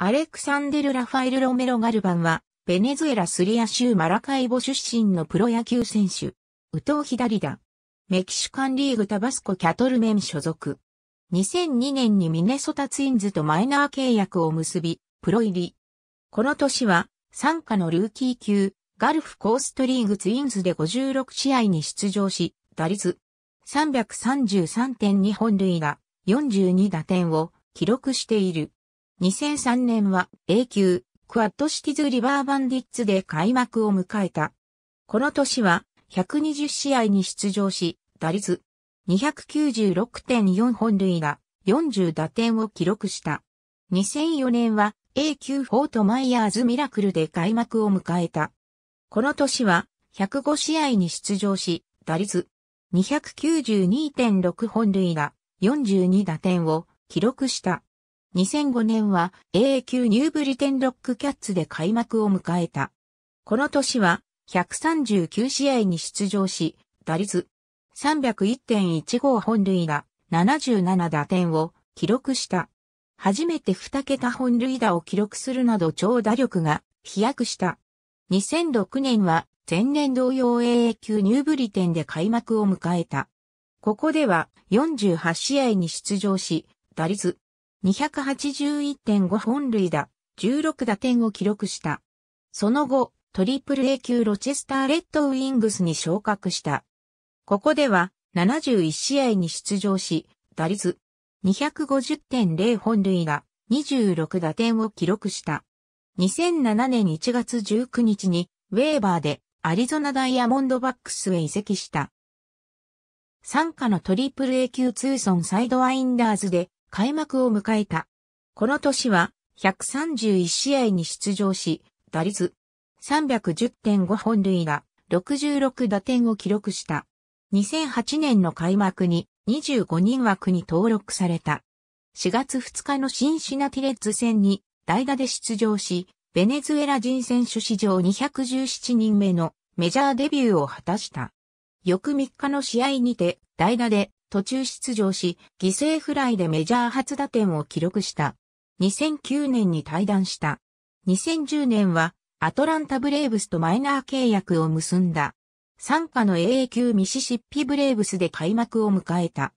アレクサンデル・ラファエル・ロメロ・ガルバンは、ベネズエラ・スリア州マラカイボ出身のプロ野球選手、右投左打。メキシカンリーグタバスコ・キャトルメン所属。2002年にミネソタツインズとマイナー契約を結び、プロ入り。この年は、参加のルーキー級、ガルフコーストリーグツインズで56試合に出場し、打率333.2本塁打、42打点を記録している。2003年は A 級クワッドシティズ・リバーバンディッツで開幕を迎えた。この年は120試合に出場し、打率296.4本塁打、40打点を記録した。2004年は A 級フォートマイヤーズ・ミラクルで開幕を迎えた。この年は105試合に出場し、打率292.6本塁打、42打点を記録した。2005年は AA 級ニューブリテンロックキャッツで開幕を迎えた。この年は139試合に出場し、打率301.15本塁打、77打点を記録した。初めて2桁本塁打を記録するなど超打力が飛躍した。2006年は前年同様 AA 級ニューブリテンで開幕を迎えた。ここでは48試合に出場し、打率281.5本塁打、16打点を記録した。その後、トリプル A 級ロチェスターレッドウィングスに昇格した。ここでは71試合に出場し、打率250.0本塁打、26打点を記録した。2007年1月19日にウェーバーでアリゾナダイヤモンドバックスへ移籍した。参加のトリプル A 級ツーソンサイドワインダーズで開幕を迎えた。この年は131試合に出場し、打率310.5本塁打、66打点を記録した。2008年の開幕に25人枠に登録された。4月2日のシンシナティレッズ戦に代打で出場し、ベネズエラ人選手史上217人目のメジャーデビューを果たした。翌3日の試合にて代打で途中出場し、犠牲フライでメジャー初打点を記録した。2009年に退団した。2010年は、アトランタブレーブスとマイナー契約を結んだ。参加の AA 級ミシシッピブレーブスで開幕を迎えた。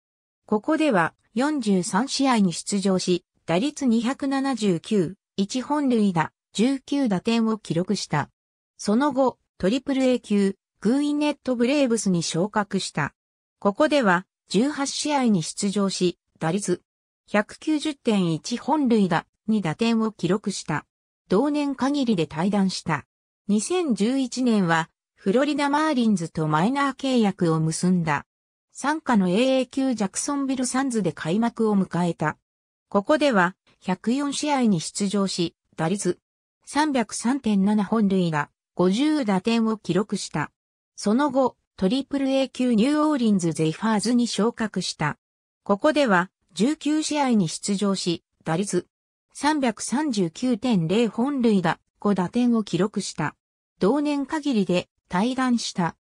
ここでは43試合に出場し、打率279、1本塁打、19打点を記録した。その後、トリプル A 級、グーイネットブレーブスに昇格した。ここでは、18試合に出場し、打率190.1本塁打に打点を記録した。同年限りで退団した。2011年は、フロリダマーリンズとマイナー契約を結んだ。参加の AA 級ジャクソンビルサンズで開幕を迎えた。ここでは、104試合に出場し、打率303.7本塁打、50打点を記録した。その後、トリプル A 級ニューオーリンズゼイファーズに昇格した。ここでは19試合に出場し、打率339.0本塁打5打点を記録した。同年限りで退団した。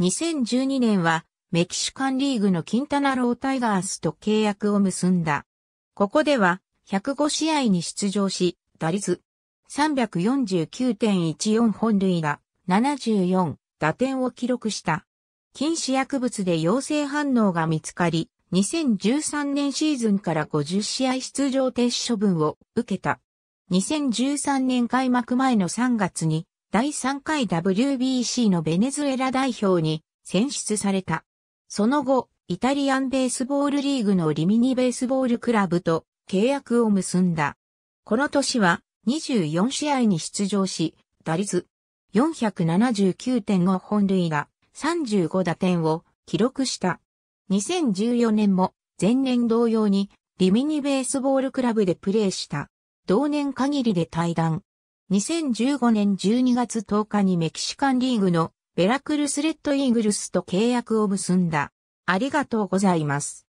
2012年はメキシカンリーグのキンタナロータイガースと契約を結んだ。ここでは105試合に出場し、打率349.14本塁打74打点を記録した。禁止薬物で陽性反応が見つかり、2013年シーズンから50試合出場停止処分を受けた。2013年開幕前の3月に第3回 WBC のベネズエラ代表に選出された。その後、イタリアンベースボールリーグのリミニベースボールクラブと契約を結んだ。この年は24試合に出場し、打率479.5本塁打、35打点を記録した。2014年も前年同様にリミニベースボールクラブでプレーした。同年限りで退団。2015年12月10日にメキシカンリーグのベラクルスレッドイーグルスと契約を結んだ。ありがとうございます。